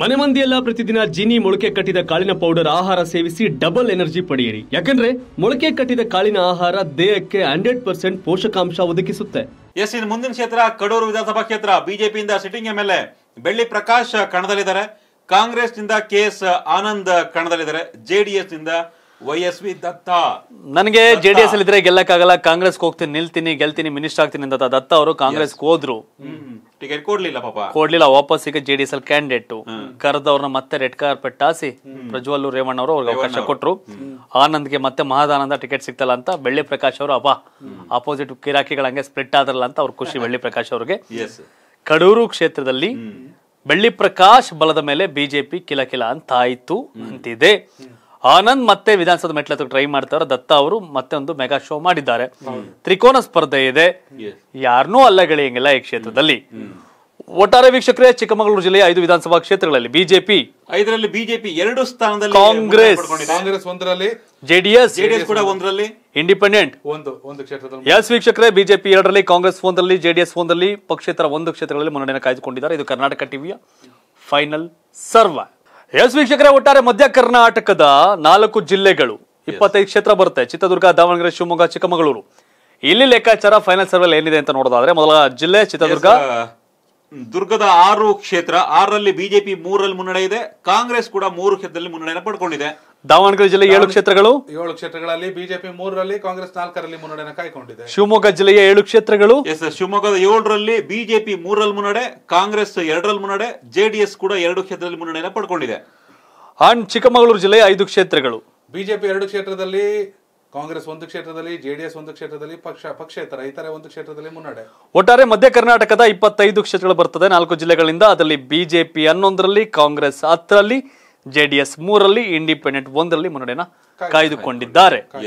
ಮನೆ ಮಂದಿಯೆಲ್ಲ ಪ್ರತಿದಿನ ಜೀನಿ ಮೊಳಕೆ ಕಟ್ಟಿದ ಕಾಳಿನ ಪೌಡರ್ ಆಹಾರ ಸೇವಿಸಿ ಡಬಲ್ ಎನರ್ಜಿ ಪಡೆಯಿರಿ ಯಾಕಂದ್ರೆ ಮೊಳಕೆ ಕಟ್ಟಿದ ಕಾಳಿನ ಆಹಾರ ದೇಹಕ್ಕೆ ಹಂಡ್ರೆಡ್ ಪರ್ಸೆಂಟ್ ಪೋಷಕಾಂಶ ಒದಗಿಸುತ್ತೆ ಎಸ್ ಇನ್ ಮುಂದಿನ ಕ್ಷೇತ್ರ ಕಡೂರು ವಿಧಾನಸಭಾ ಕ್ಷೇತ್ರ ಬಿಜೆಪಿಯಿಂದ ಸಿಟ್ಟಿಂಗ್ ಎಂಎಲ್ಎ ಬೆಳ್ಳಿ ಪ್ರಕಾಶ್ ಕಣದಲ್ಲಿದ್ದಾರೆ ಕಾಂಗ್ರೆಸ್ನಿಂದ ಕೆ ಎಸ್ ಆನಂದ್ ಕಣದಲ್ಲಿದ್ದಾರೆ ಜೆಡಿಎಸ್ನಿಂದ ವೈಎಸ್ವಿ ಜೆಡಿಎಸ್ ದತ್ತ ನನಗೆ ಜೆ ಡಿ ಎಸ್ ಇದ್ರೆ ಗೆಲ್ಲಕ್ಕಾಗಲ್ಲ ಕಾಂಗ್ರೆಸ್ ಹೋಗ್ತೀನಿ ನಿಲ್ತೀನಿ ಗೆಲ್ತೀನಿ ಮಿನಿಸ್ಟರ್ ಆಗ್ತೀನಿ ಅಂತ ದತ್ತ ಅವರು ಕಾಂಗ್ರೆಸ್ ಹೋದ್ರು ಟಿಕೆಟ್ ಕೊಡ್ಲಿಲ್ಲ ವಾಪಸ್ ಈಗ ಜೆ ಡಿ ಎಸ್ ಅಲ್ಲಿ ಕ್ಯಾಂಡಿಡೇಟ್ ಕರೆದವ್ರನ್ನ ಮತ್ತೆ ರೆಡ್ ಕಾರ್ಪೆಟ್ ಹಾಸಿ ಪ್ರಜ್ವಲ್ಲು ರೇವಣ್ಣ ಅವರು ಅವ್ರಿಗೆ ಅವಕಾಶ ಕೊಟ್ರು ಆನಂದ್ಗೆ ಮತ್ತೆ ಮಹಾದಾನಂದ ಟಿಕೆಟ್ ಸಿಗ್ತಲ್ಲ ಅಂತ ಬೆಳ್ಳಿ ಪ್ರಕಾಶ್ ಅವರು ಅಬ್ಬಾ ಆಪೋಸಿಟ್ ಹಂಗೆ ಸ್ಪ್ಲಿಟ್ ಆದ್ರಲ್ಲ ಅಂತ ಅವ್ರ ಖುಷಿ ಬೆಳ್ಳಿ ಪ್ರಕಾಶ್ ಅವ್ರಿಗೆ ಕಡೂರು ಕ್ಷೇತ್ರದಲ್ಲಿ ಬೆಳ್ಳಿ ಪ್ರಕಾಶ್ ಬಲದ ಮೇಲೆ ಬಿಜೆಪಿ ಕಿಲಕಿಲ ಕಿಲ ಅಂತ ಆಯ್ತು ಅಂತಿದೆ ಆನಂದ್ ಮತ್ತೆ ವಿಧಾನಸೌಧ ಮೆಟ್ಲ ಟ್ರೈ ಮಾಡ್ತಾರೆ ದತ್ತ ಅವರು ಮತ್ತೆ ಒಂದು ಮೆಗಾ ಶೋ ಮಾಡಿದ್ದಾರೆ ತ್ರಿಕೋನ ಸ್ಪರ್ಧೆ ಇದೆ ಯಾರನ್ನೂ ಅಲ್ಲ ಗೆಳೆಯಂಗಿಲ್ಲ ಈ ಕ್ಷೇತ್ರದಲ್ಲಿ ಒಟ್ಟಾರೆ ವೀಕ್ಷಕರೇ ಚಿಕ್ಕಮಗಳೂರು ಜಿಲ್ಲೆಯ ಐದು ವಿಧಾನಸಭಾ ಕ್ಷೇತ್ರಗಳಲ್ಲಿ ಬಿಜೆಪಿ ಐದರಲ್ಲಿ ಬಿಜೆಪಿ ಎರಡು ಸ್ಥಾನದಲ್ಲಿ ಕಾಂಗ್ರೆಸ್ ಕಾಂಗ್ರೆಸ್ ಒಂದರಲ್ಲಿ ಜೆಡಿಎಸ್ ಜೆಡಿಎಸ್ ಕೂಡ ಒಂದರಲ್ಲಿ ಇಂಡಿಪೆಂಡೆಂಟ್ ಒಂದು ಒಂದು ಕ್ಷೇತ್ರದಲ್ಲಿ ಎಸ್ ವೀಕ್ಷಕರೇ ಬಿಜೆಪಿ ಎರಡರಲ್ಲಿ ಕಾಂಗ್ರೆಸ್ ಒಂದರಲ್ಲಿ ಜೆಡಿಎಸ್ ಒಂದರಲ್ಲಿ ಪಕ್ಷೇತರ ಒಂದು ಕ್ಷೇತ್ರಗಳಲ್ಲಿ ಮುನ್ನಡೆಯನ್ನು ಕಾಯ್ದುಕೊಂಡಿದ್ದಾರೆ ಇದು ಕರ್ನಾಟಕ ಟಿವಿಯ ಫೈನಲ್ ಸರ್ವ ಎಸ್ ವೀಕ್ಷಕರೇ ಒಟ್ಟಾರೆ ಮಧ್ಯ ಕರ್ನಾಟಕದ ನಾಲ್ಕು ಜಿಲ್ಲೆಗಳು ಇಪ್ಪತ್ತೈದು ಕ್ಷೇತ್ರ ಬರುತ್ತೆ ಚಿತ್ರದುರ್ಗ ದಾವಣಗೆರೆ ಶಿವಮೊಗ್ಗ ಚಿಕ್ಕಮಗಳೂರು ಇಲ್ಲಿ ಲೆಕ್ಕಾಚಾರ ಫೈನಲ್ ಸರ್ವೆಲ್ ಏನಿದೆ ಅಂತ ನೋಡೋದಾದ್ರೆ ಮೊದಲ ಜಿಲ್ಲೆ ಚಿತ್ರದುರ್ಗ ದುರ್ಗದ ಆರು ಕ್ಷೇತ್ರ ಆರರಲ್ಲಿ ಬಿಜೆಪಿ ಮೂರರಲ್ಲಿ ಮುನ್ನಡೆ ಇದೆ ಕಾಂಗ್ರೆಸ್ ಕೂಡ ಮೂರು ಕ್ಷೇತ್ರದಲ್ಲಿ ಮುನ್ನಡೆಯನ್ನು ಪಡ್ಕೊಂಡಿದೆ ದಾವಣಗೆರೆ ಜಿಲ್ಲೆ ಏಳು ಕ್ಷೇತ್ರಗಳು ಏಳು ಕ್ಷೇತ್ರಗಳಲ್ಲಿ ಬಿಜೆಪಿ ಮೂರರಲ್ಲಿ ಕಾಂಗ್ರೆಸ್ ನಾಲ್ಕರಲ್ಲಿ ಮುನ್ನಡೆಯನ್ನು ಕಾಯ್ಕೊಂಡಿದೆ ಶಿವಮೊಗ್ಗ ಜಿಲ್ಲೆಯ ಏಳು ಕ್ಷೇತ್ರಗಳು ಎಸ್ ಶಿವಮೊಗ್ಗದ ಏಳರಲ್ಲಿ ಬಿಜೆಪಿ ಮೂರರಲ್ಲಿ ಮುನ್ನಡೆ ಕಾಂಗ್ರೆಸ್ ಎರಡರಲ್ಲಿ ಮುನ್ನಡೆ ಜೆಡಿಎಸ್ ಕೂಡ ಎರಡು ಕ್ಷೇತ್ರದಲ್ಲಿ ಮುನ್ನಡೆಯನ್ನು ಪಡ್ಕೊಂಡಿದೆ ಅಂಡ್ ಚಿಕ್ಕಮಗಳೂರು ಜಿಲ್ಲೆಯ ಐದು ಕ್ಷೇತ್ರಗಳು ಬಿಜೆಪಿ ಎರಡು ಕ್ಷೇತ್ರದಲ್ಲಿ ಕಾಂಗ್ರೆಸ್ ಒಂದು ಕ್ಷೇತ್ರದಲ್ಲಿ ಜೆಡಿಎಸ್ ಒಂದು ಕ್ಷೇತ್ರದಲ್ಲಿ ಪಕ್ಷ ಪಕ್ಷೇತರ ಇತರೆ ಒಂದು ಕ್ಷೇತ್ರದಲ್ಲಿ ಮುನ್ನಡೆ ಒಟ್ಟಾರೆ ಮಧ್ಯ ಕರ್ನಾಟಕದ ಇಪ್ಪತ್ತೈದು ಕ್ಷೇತ್ರಗಳು ಬರ್ತದೆ ನಾಲ್ಕು ಜಿಲ್ಲೆಗಳಿಂದ ಅದರಲ್ಲಿ ಬಿಜೆಪಿ ಹನ್ನೊಂದರಲ್ಲಿ ಕಾಂಗ್ರೆಸ್ ಹತ್ತರಲ್ಲಿ ಜೆಡಿಎಸ್ ಮೂರರಲ್ಲಿ ಇಂಡಿಪೆಂಡೆಂಟ್ ಒಂದರಲ್ಲಿ ಮುನ್ನಡೆನ ಕಾಯ್ದುಕೊಂಡಿದ್ದಾರೆ